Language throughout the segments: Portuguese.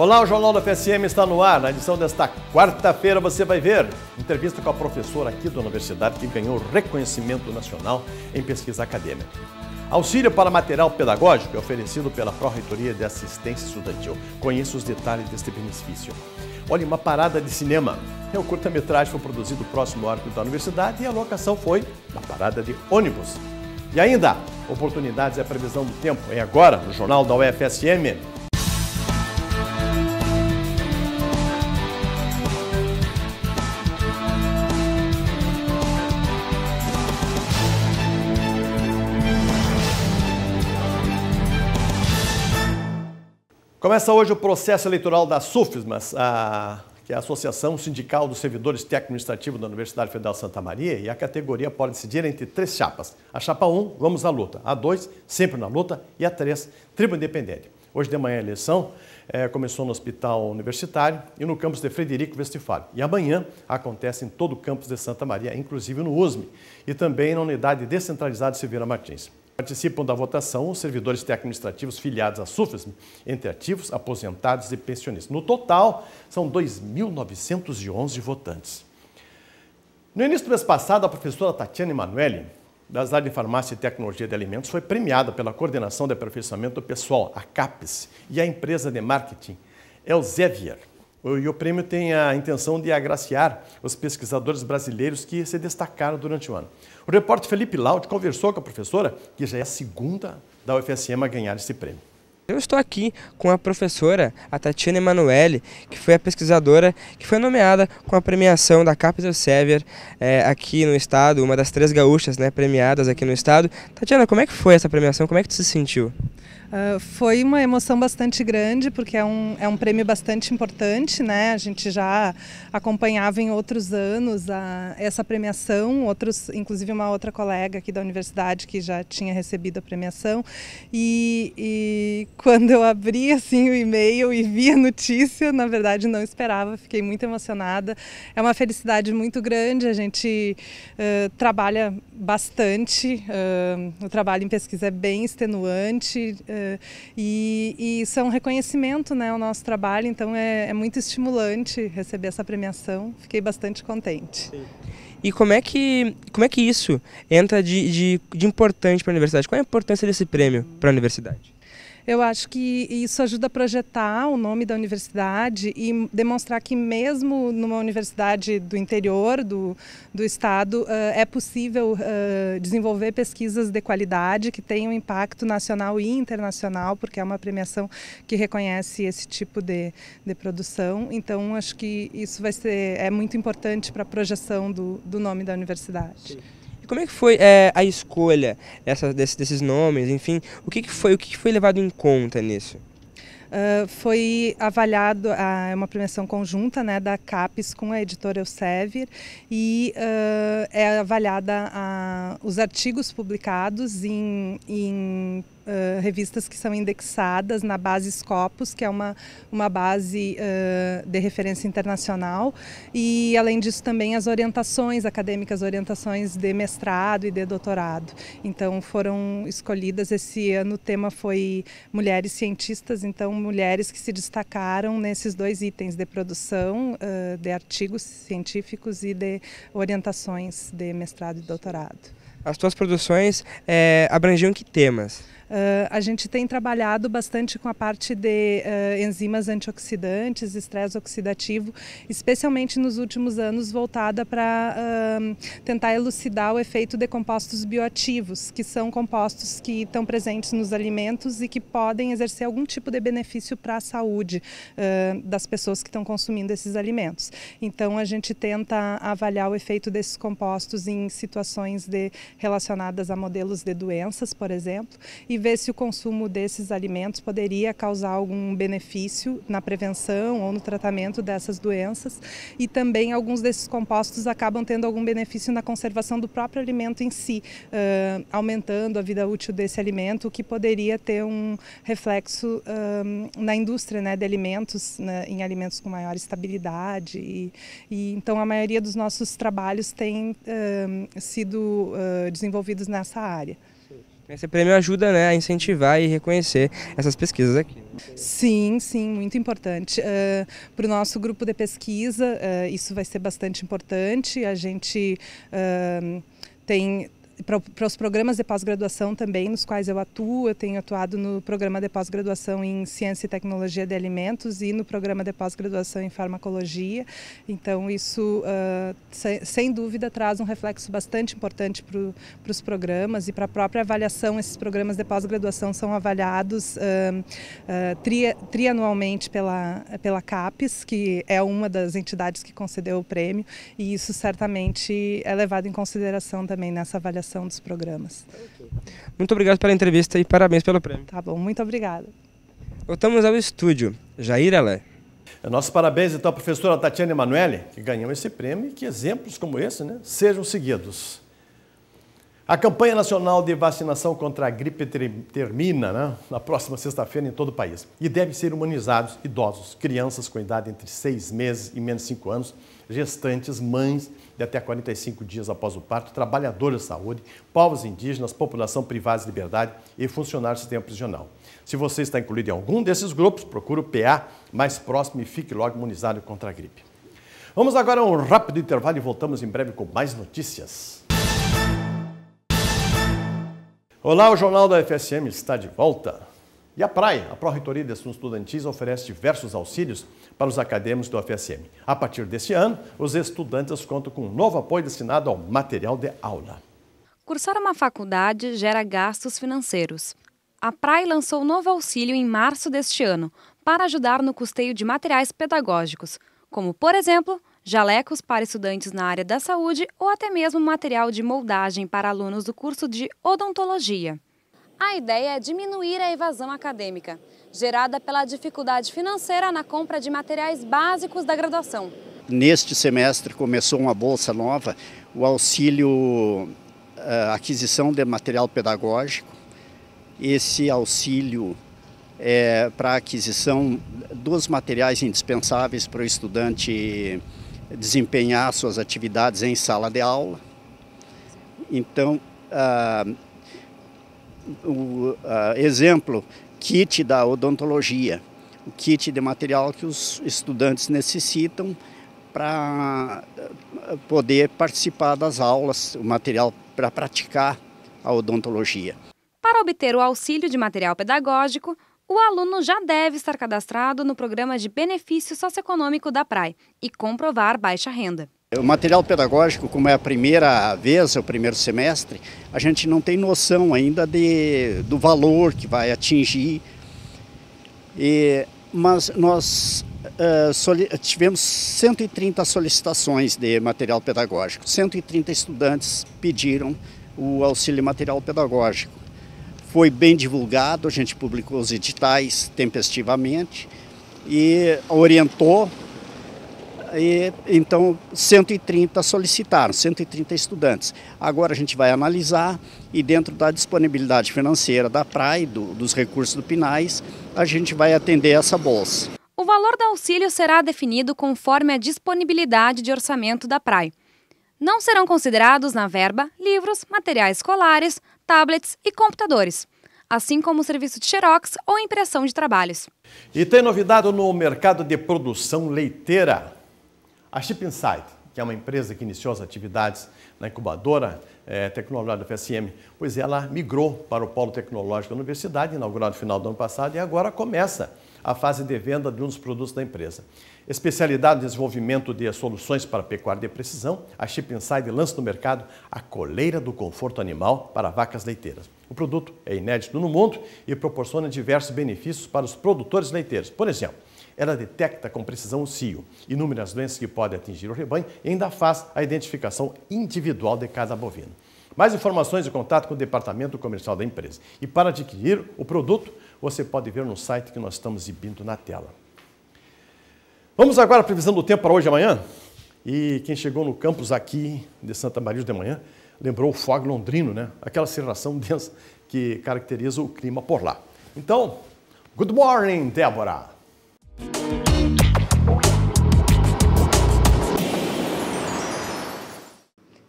Olá, o Jornal da FSM está no ar. Na edição desta quarta-feira você vai ver entrevista com a professora aqui da universidade que ganhou reconhecimento nacional em pesquisa acadêmica. Auxílio para material pedagógico é oferecido pela Pró-Reitoria de Assistência Estudantil. Conheça os detalhes deste benefício. Olha, uma parada de cinema. O é curta-metragem foi produzido próximo ao arco da universidade e a locação foi na parada de ônibus. E ainda, oportunidades e é a previsão do tempo. É agora, no Jornal da UFSM. Começa hoje o processo eleitoral da SUFSMAS, a, que é a Associação Sindical dos Servidores Técnico-Administrativo da Universidade Federal Santa Maria, e a categoria pode decidir entre três chapas. A chapa 1, vamos à luta. A 2, sempre na luta. E a 3, tribo independente. Hoje de manhã a eleição é, começou no Hospital Universitário e no campus de Frederico Vestifário. E amanhã acontece em todo o campus de Santa Maria, inclusive no USME e também na Unidade Descentralizada de Silveira Martins. Participam da votação os servidores técnico-administrativos filiados à SUFESM, entre ativos, aposentados e pensionistas. No total, são 2.911 votantes. No início do mês passado, a professora Tatiana Emanuele, da área de Farmácia e Tecnologia de Alimentos, foi premiada pela Coordenação de Aperfeiçoamento do Pessoal, a CAPES, e a empresa de marketing Elzevier. É e o prêmio tem a intenção de agraciar os pesquisadores brasileiros que se destacaram durante o ano. O repórter Felipe Laud conversou com a professora, que já é a segunda da UFSM a ganhar esse prêmio. Eu estou aqui com a professora, a Tatiana Emanuele, que foi a pesquisadora que foi nomeada com a premiação da Capital Sever é, aqui no estado, uma das três gaúchas né, premiadas aqui no estado. Tatiana, como é que foi essa premiação? Como é que você se sentiu? Ah, foi uma emoção bastante grande, porque é um, é um prêmio bastante importante, né? A gente já acompanhava em outros anos a, essa premiação, outros, inclusive uma outra colega aqui da universidade que já tinha recebido a premiação. E, e quando eu abri assim, o e-mail e vi a notícia, na verdade não esperava, fiquei muito emocionada. É uma felicidade muito grande, a gente uh, trabalha bastante, uh, o trabalho em pesquisa é bem extenuante e, e são reconhecimento né, ao nosso trabalho, então é, é, muito estimulante receber essa premiação. Fiquei bastante contente. Sim. E como é que, como é que isso entra de, de, de importante para a universidade? Qual é a importância desse prêmio para a universidade? Eu acho que isso ajuda a projetar o nome da universidade e demonstrar que mesmo numa universidade do interior do, do estado eh, é possível eh, desenvolver pesquisas de qualidade que tenham impacto nacional e internacional, porque é uma premiação que reconhece esse tipo de, de produção. Então acho que isso vai ser é muito importante para a projeção do, do nome da universidade. Sim. Como é que foi é, a escolha dessa, desse, desses nomes, enfim, o que, que foi o que, que foi levado em conta nisso? Uh, foi avaliado ah, é uma premiação conjunta né, da CAPES com a editora Elsevier e uh, é avaliada os artigos publicados em, em revistas que são indexadas na base Scopus, que é uma, uma base uh, de referência internacional, e além disso também as orientações acadêmicas, orientações de mestrado e de doutorado. Então foram escolhidas esse ano, o tema foi mulheres cientistas, então mulheres que se destacaram nesses dois itens de produção uh, de artigos científicos e de orientações de mestrado e doutorado. As tuas produções é, abrangiam que temas? Ah, a gente tem trabalhado bastante com a parte de ah, enzimas antioxidantes, estresse oxidativo, especialmente nos últimos anos voltada para ah, tentar elucidar o efeito de compostos bioativos, que são compostos que estão presentes nos alimentos e que podem exercer algum tipo de benefício para a saúde das pessoas que estão consumindo esses alimentos. Então a gente tenta avaliar o efeito desses compostos em situações de, relacionadas a modelos de doenças, por exemplo, e ver se o consumo desses alimentos poderia causar algum benefício na prevenção ou no tratamento dessas doenças. E também alguns desses compostos acabam tendo algum benefício na conservação do próprio alimento em si, uh, aumentando a vida útil desse alimento, que poderia ter um reflexo uh, na indústria né, de alimentos, né, em alimentos com maior estabilidade. E, e, então a maioria dos nossos trabalhos tem uh, sido desenvolvidos nessa área. Esse prêmio ajuda né, a incentivar e reconhecer essas pesquisas aqui. Sim, sim, muito importante. Uh, ah, Para o nosso grupo de pesquisa, uh, isso vai ser bastante importante. A gente uh, tem para os programas de pós-graduação também, nos quais eu atuo. Eu tenho atuado no programa de pós-graduação em Ciência e Tecnologia de Alimentos e no programa de pós-graduação em Farmacologia. Então, isso, uh, sem, dúvida, traz um reflexo bastante importante para os programas e para a própria avaliação. Esses programas de pós-graduação são avaliados uh, uh, tri, trianualmente pela, pela CAPES, que é uma das entidades que concedeu o prêmio, e isso certamente é levado em consideração também nessa avaliação dos programas. Muito obrigado pela entrevista e parabéns pelo prêmio. Tá bom, muito obrigada. Voltamos ao estúdio. Jair Alé. É, nossos parabéns então à professora Tatiana Emanuele, que ganhou esse prêmio e que exemplos como esse né, sejam seguidos. A campanha nacional de vacinação contra a gripe termina né, na próxima sexta-feira em todo o país e deve ser humanizados idosos, crianças com idade entre 6 meses e menos 5 anos, gestantes, mães de até 45 dias após o parto, trabalhadores de saúde, povos indígenas, população privada de liberdade e funcionários do sistema prisional. Se você está incluído em algum desses grupos, procure o PA mais próximo e fique logo imunizado contra a gripe. Vamos agora a um rápido intervalo e voltamos em breve com mais notícias. Olá, o Jornal da FSM está de volta. E a PRAE, a Pró-Reitoria de Assuntos Estudantis, oferece diversos auxílios para os acadêmicos do FSM. A partir deste ano, os estudantes contam com um novo apoio destinado ao material de aula. Cursar uma faculdade gera gastos financeiros. A PRAE lançou um novo auxílio em março deste ano para ajudar no custeio de materiais pedagógicos, como, por exemplo, jalecos para estudantes na área da saúde ou até mesmo material de moldagem para alunos do curso de odontologia. A ideia é diminuir a evasão acadêmica, gerada pela dificuldade financeira na compra de materiais básicos da graduação. Neste semestre começou uma bolsa nova, o auxílio eh, aquisição de material pedagógico. Esse auxílio é para aquisição dos materiais indispensáveis para o estudante desempenhar suas atividades em sala de aula. Então, ah, o ah, exemplo, kit da odontologia, o kit de material que os estudantes necessitam para poder participar das aulas, o material para praticar a odontologia. Para obter o auxílio de material pedagógico, o aluno já deve estar cadastrado no programa de benefício socioeconômico da PRAE e comprovar baixa renda. É, o material pedagógico, como é a primeira vez, é o primeiro semestre, a gente não tem noção ainda de, do valor que vai atingir. E, mas nós uh, tivemos 130 solicitações de material pedagógico. 130 estudantes pediram o auxílio material pedagógico foi bem divulgado, a gente publicou os editais tempestivamente e orientou. E, então, 130 solicitaram, 130 estudantes. Agora a gente vai analisar e, dentro da disponibilidade financeira da PRAE, do, dos recursos do PINAIS, a gente vai atender essa bolsa. O valor do auxílio será definido conforme a disponibilidade de orçamento da PRAE. Não serão considerados na verba livros, materiais escolares, tablets e computadores, assim como o serviço de xerox ou impressão de trabalhos. E tem novidade no mercado de produção leiteira. A Chip Insight, que é uma empresa que iniciou as atividades na incubadora é, tecnológica da FSM, pois ela migrou para o Polo Tecnológico da Universidade, inaugurado no final do ano passado, e agora começa a fase de venda de um dos produtos da empresa. Especialidade no desenvolvimento de soluções para pecuária de precisão, a Chip Inside lança no mercado a coleira do conforto animal para vacas leiteiras. O produto é inédito no mundo e proporciona diversos benefícios para os produtores leiteiros. Por exemplo, ela detecta com precisão o cio, inúmeras doenças que podem atingir o rebanho e ainda faz a identificação individual de cada bovino. Mais informações e contato com o departamento comercial da empresa. E para adquirir o produto, você pode ver no site que nós estamos exibindo na tela. Vamos agora à previsão do tempo para hoje e amanhã. E quem chegou no campus aqui de Santa Maria de manhã lembrou o fogo londrino, né? Aquela aceleração densa que caracteriza o clima por lá. Então, good morning, Débora!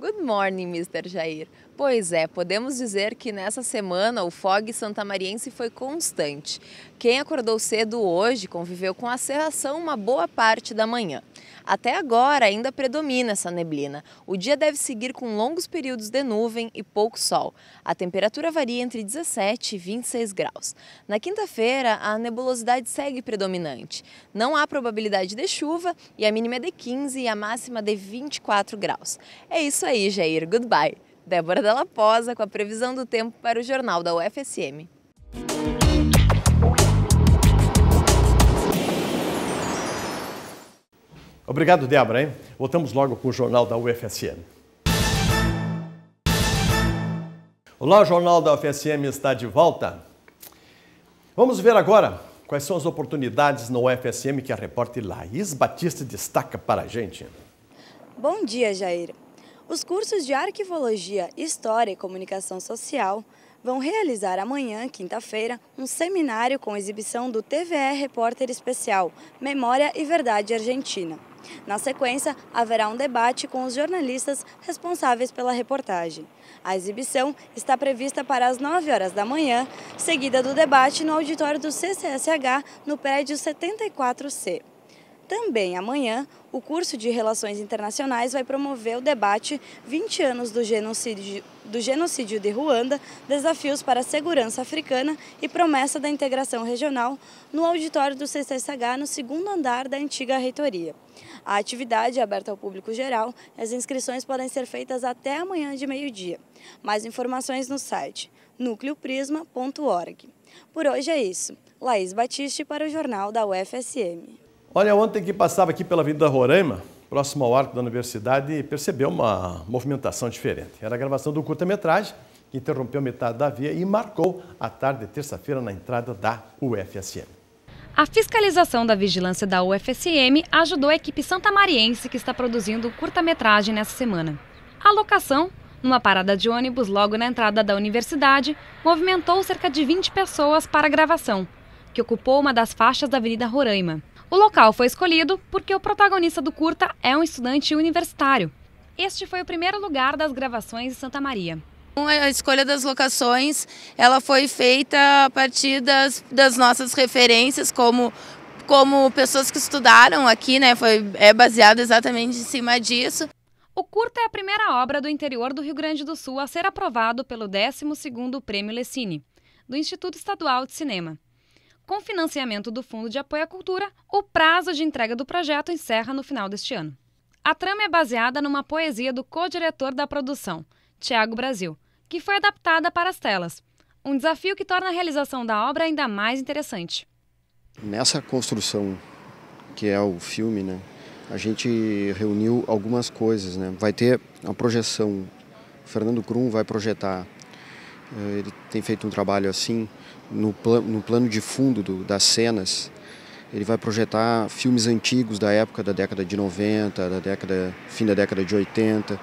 Good morning, Mr. Jair. Pois é, podemos dizer que nessa semana o fog santamariense foi constante. Quem acordou cedo hoje conviveu com a cerração uma boa parte da manhã. Até agora ainda predomina essa neblina. O dia deve seguir com longos períodos de nuvem e pouco sol. A temperatura varia entre 17 e 26 graus. Na quinta-feira, a nebulosidade segue predominante. Não há probabilidade de chuva e a mínima é de 15 e a máxima de 24 graus. É isso aí, Jair. Goodbye. Débora Della Posa com a previsão do tempo para o Jornal da UFSM. Obrigado, Débora. Hein? Voltamos logo com o Jornal da UFSM. Olá, o Jornal da UFSM está de volta. Vamos ver agora quais são as oportunidades no UFSM que a repórter Laís Batista destaca para a gente. Bom dia, Jair. Os cursos de Arquivologia, História e Comunicação Social vão realizar amanhã, quinta-feira, um seminário com exibição do TVE Repórter Especial Memória e Verdade Argentina. Na sequência, haverá um debate com os jornalistas responsáveis pela reportagem. A exibição está prevista para as 9 horas da manhã, seguida do debate no auditório do CCSH, no prédio 74C. Também amanhã, o curso de Relações Internacionais vai promover o debate 20 anos do genocídio, do genocídio de Ruanda, desafios para a segurança africana e promessa da integração regional no auditório do CCSH no segundo andar da antiga reitoria. A atividade é aberta ao público geral e as inscrições podem ser feitas até amanhã de meio-dia. Mais informações no site nucleoprisma.org. Por hoje é isso. Laís Batiste para o Jornal da UFSM. Olha, ontem que passava aqui pela Avenida Roraima, próximo ao arco da universidade, percebeu uma movimentação diferente. Era a gravação do curta-metragem, que interrompeu metade da via e marcou a tarde de terça-feira na entrada da UFSM. A fiscalização da vigilância da UFSM ajudou a equipe santamariense que está produzindo curta-metragem nessa semana. A locação, numa parada de ônibus logo na entrada da universidade, movimentou cerca de 20 pessoas para a gravação, que ocupou uma das faixas da Avenida Roraima. O local foi escolhido porque o protagonista do curta é um estudante universitário. Este foi o primeiro lugar das gravações em Santa Maria. Então, a escolha das locações ela foi feita a partir das, das nossas referências como como pessoas que estudaram aqui, né? Foi é baseado exatamente em cima disso. O curta é a primeira obra do interior do Rio Grande do Sul a ser aprovado pelo 12º Prêmio Lecine, do Instituto Estadual de Cinema. Com financiamento do Fundo de Apoio à Cultura, o prazo de entrega do projeto encerra no final deste ano. A trama é baseada numa poesia do co-diretor da produção, Tiago Brasil, que foi adaptada para as telas. Um desafio que torna a realização da obra ainda mais interessante. Nessa construção, que é o filme, né, a gente reuniu algumas coisas. Né? Vai ter a projeção, o Fernando Krum vai projetar eh, ele tem feito um trabalho assim no, plan, no plano de fundo do, das cenas. Ele vai projetar filmes antigos da época da década de 90, da década fim da década de 80.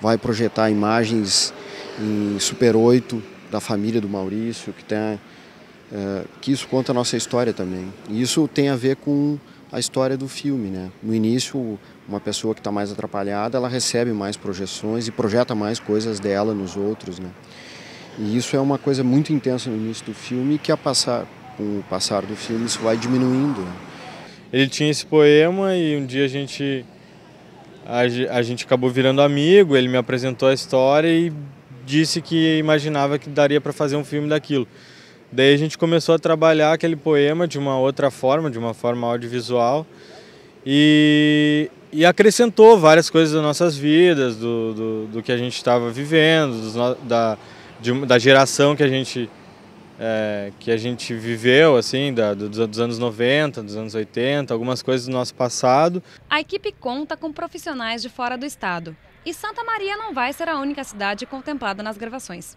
Vai projetar imagens em Super 8 da família do Maurício, que tem eh, que isso conta a nossa história também. E isso tem a ver com a história do filme, né? No início, uma pessoa que está mais atrapalhada, ela recebe mais projeções e projeta mais coisas dela nos outros, né? E isso é uma coisa muito intensa no início do filme, que a passar, com o passar do filme isso vai diminuindo. Ele tinha esse poema e um dia a gente, a, a gente acabou virando amigo, ele me apresentou a história e disse que imaginava que daria para fazer um filme daquilo. Daí a gente começou a trabalhar aquele poema de uma outra forma, de uma forma audiovisual, e, e acrescentou várias coisas das nossas vidas, do, do, do que a gente estava vivendo, dos, da, de, da geração que a gente é, que a gente viveu, assim, da, dos, anos 90, dos anos 80, algumas coisas do nosso passado. A equipe conta com profissionais de fora do estado. E Santa Maria não vai ser a única cidade contemplada nas gravações.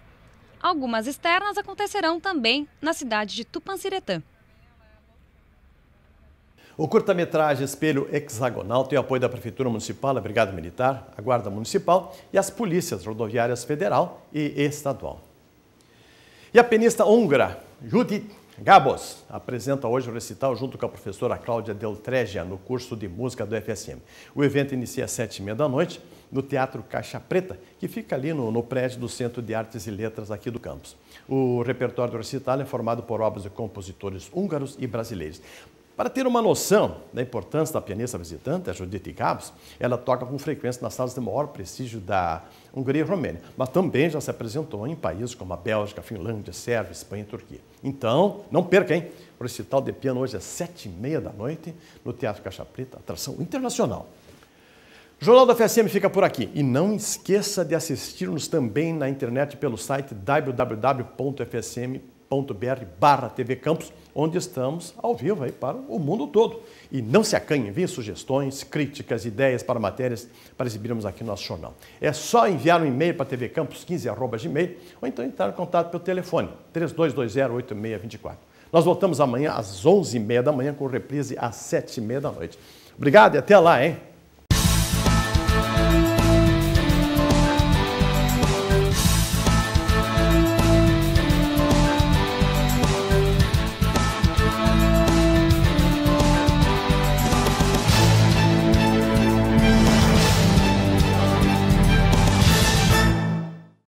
Algumas externas acontecerão também na cidade de Tupanciretã. O curta-metragem Espelho Hexagonal tem o apoio da Prefeitura Municipal, a Brigada Militar, a Guarda Municipal e as Polícias Rodoviárias Federal e Estadual. E a pianista húngara Judith Gabos apresenta hoje o recital junto com a professora Cláudia Deltregia no curso de música do FSM. O evento inicia às sete e meia da noite no Teatro Caixa Preta, que fica ali no, no prédio do Centro de Artes e Letras aqui do campus. O repertório do recital é formado por obras de compositores húngaros e brasileiros. Para ter uma noção da importância da pianista visitante, a Judith Gabs, ela toca com frequência nas salas de maior prestígio da Hungria e Romênia, mas também já se apresentou em países como a Bélgica, a Finlândia, a Sérvia, a Espanha e Turquia. Então, não perca, hein? O recital de piano hoje às é sete e meia da noite no Teatro Caixa Preta, atração internacional. Jornal da FSM fica por aqui. E não esqueça de assistir-nos também na internet pelo site www.fsm.com br barra TV campos onde estamos ao vivo aí para o mundo todo. E não se acanhe, envie sugestões, críticas, ideias para matérias para exibirmos aqui no nosso jornal. É só enviar um e-mail para arroba gmail ou então entrar em contato pelo telefone 32208624. Nós voltamos amanhã às 11h30 da manhã com reprise às 7h30 da noite. Obrigado e até lá, hein?